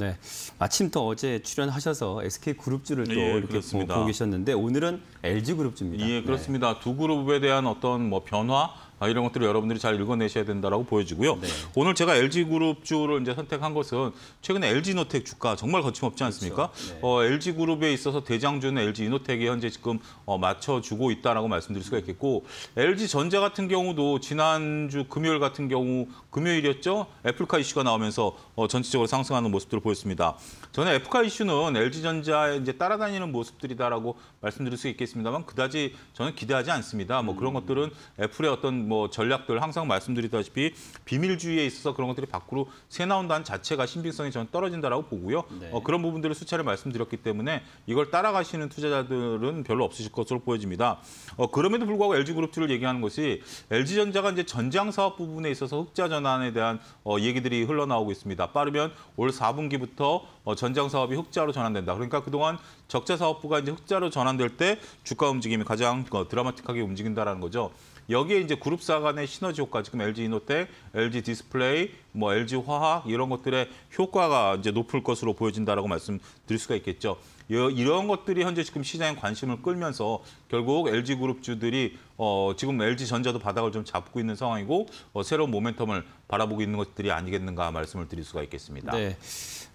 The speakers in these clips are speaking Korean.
네, 마침 또 어제 출연하셔서 SK 그룹주를 또 예, 이렇게 보고 계셨는데 오늘은 LG 그룹주입니다. 예, 네. 그렇습니다. 네. 두 그룹에 대한 어떤 뭐 변화 아, 이런 것들을 여러분들이 잘 읽어내셔야 된다라고 보여지고요. 네. 오늘 제가 LG 그룹 주를 이제 선택한 것은 최근에 LG 노텍 주가 정말 거침없지 않습니까? 그렇죠. 네. 어, LG 그룹에 있어서 대장주는 LG 이노텍이 현재 지금 어, 맞춰주고 있다라고 말씀드릴 수가 있겠고 LG 전자 같은 경우도 지난주 금요일 같은 경우 금요일이었죠. 애플카 이슈가 나오면서 어, 전체적으로 상승하는 모습들을 보였습니다. 저는 애플카 이슈는 LG 전자에 이제 따라다니는 모습들이다라고 말씀드릴 수 있겠습니다만 그다지 저는 기대하지 않습니다. 뭐 그런 음. 것들은 애플의 어떤 뭐 전략들 항상 말씀드리다시피 비밀주의에 있어서 그런 것들이 밖으로 새 나온다는 자체가 신빙성이 저는 떨어진다라고 보고요. 네. 어, 그런 부분들을 수차례 말씀드렸기 때문에 이걸 따라가시는 투자자들은 별로 없으실 것으로 보여집니다. 어, 그럼에도 불구하고 LG그룹2를 얘기하는 것이 LG전자가 이제 전장 사업 부분에 있어서 흑자 전환에 대한 어, 얘기들이 흘러나오고 있습니다. 빠르면 올 4분기부터 어, 전장 사업이 흑자로 전환된다. 그러니까 그동안 적자 사업부가 이제 흑자로 전환될 때 주가 움직임이 가장 어, 드라마틱하게 움직인다라는 거죠. 여기에 이제 그룹사 간의 시너지 효과, 지금 LG 이노텍, LG 디스플레이, 뭐 LG 화학 이런 것들의 효과가 이제 높을 것으로 보여진다라고 말씀드릴 수가 있겠죠. 이런 것들이 현재 지금 시장에 관심을 끌면서 결국 LG 그룹주들이 어, 지금 LG전자도 바닥을 좀 잡고 있는 상황이고 어, 새로운 모멘텀을 바라보고 있는 것들이 아니겠는가 말씀을 드릴 수가 있겠습니다. 네.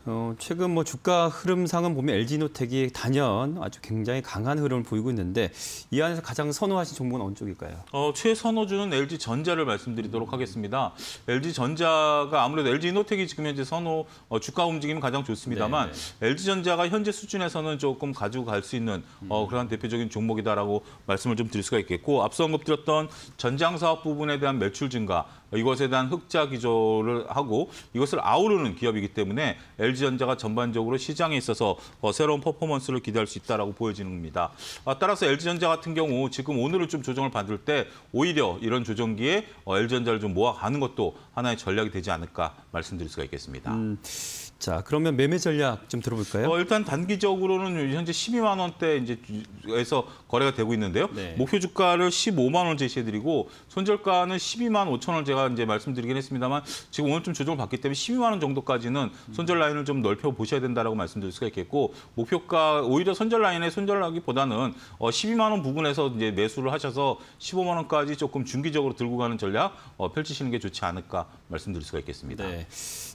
어, 최근 뭐 주가 흐름상은 보면 LG노텍이 단연 아주 굉장히 강한 흐름을 보이고 있는데 이 안에서 가장 선호하신 종목은 어느 쪽일까요? 어, 최선호주는 LG전자를 말씀드리도록 하겠습니다. LG전자가 아무래도 LG노텍이 지금 현재 선호 어, 주가 움직임이 가장 좋습니다만 네. LG전자가 네. 현재 수준에서는 조금 가지고 갈 수 있는 어, 음. 그러한 대표적인 종목이다라고 말씀을 좀 드릴 수가 있겠고 앞 앞서 언급드렸던 전장 사업 부분에 대한 매출 증가 이것에 대한 흑자 기조를 하고 이것을 아우르는 기업이기 때문에 LG전자가 전반적으로 시장에 있어서 새로운 퍼포먼스를 기대할 수 있다고 라 보여지는 겁니다. 아, 따라서 LG전자 같은 경우 지금 오늘은 좀 조정을 받을 때 오히려 이런 조정기에 LG전자를 어, 좀 모아가는 것도 하나의 전략이 되지 않을까 말씀드릴 수가 있겠습니다. 음. 자, 그러면 매매 전략 좀 들어볼까요? 어, 일단 단기적으로는 현재 12만 원대 이제에서 거래가 되고 있는데요. 네. 목표 주가를 15만 원 제시해드리고 손절가는 12만 5천 원 제가 이제 말씀드리긴 했습니다만 지금 오늘 좀 조정을 받기 때문에 12만 원 정도까지는 손절 라인을 좀 넓혀 보셔야 된다라고 말씀드릴 수가 있겠고 목표가 오히려 손절 라인에 손절하기보다는 12만 어, 원 부분에서 이제 매수를 하셔서 15만 원까지 조금 중기적으로 들고 가는 전략 어, 펼치시는 게 좋지 않을까 말씀드릴 수가 있겠습니다. 네.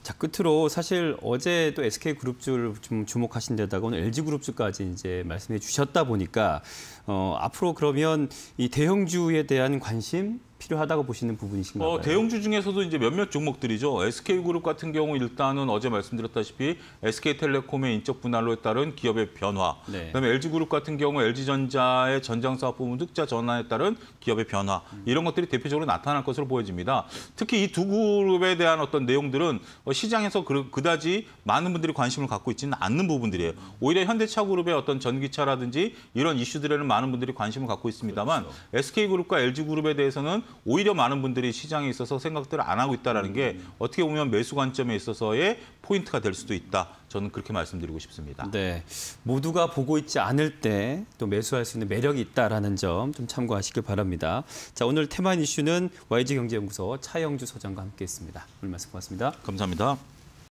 자 끝으로 사실 어제 또 SK 그룹주를 좀 주목하신 데다가 오늘 LG 그룹주까지 이제 말씀해 주셨다 보니까 어, 앞으로 그러면 이 대형주에 대한 관심 필요하다고 보시는 부분이신가요? 어, 대형주 중에서도 이제 몇몇 종목들이죠. SK그룹 같은 경우 일단은 어제 말씀드렸다시피 SK텔레콤의 인적 분할로 따른 기업의 변화, 네. 그다음에 LG그룹 같은 경우 LG전자의 전장사업 부문 흑자 전환에 따른 기업의 변화 음. 이런 것들이 대표적으로 나타날 것으로 보여집니다. 특히 이 두 그룹에 대한 어떤 내용들은 어, 시장에서 그, 그다지 많은 분들이 관심을 갖고 있지는 않는 부분들이에요. 오히려 현대차그룹의 어떤 전기차라든지 이런 이슈들에는 많은 분들이 관심을 갖고 있습니다만 그렇죠. SK그룹과 LG그룹에 대해서는 오히려 많은 분들이 시장에 있어서 생각들을 안 하고 있다는 라게 어떻게 보면 매수 관점에 있어서의 포인트가 될 수도 있다. 저는 그렇게 말씀드리고 싶습니다. 네, 모두가 보고 있지 않을 때 또 매수할 수 있는 매력이 있다라는 점 좀 참고하시길 바랍니다. 자, 오늘 테마 이슈는 YG경제연구소 차영주 소장과 함께했습니다. 오늘 말씀 고맙습니다. 감사합니다.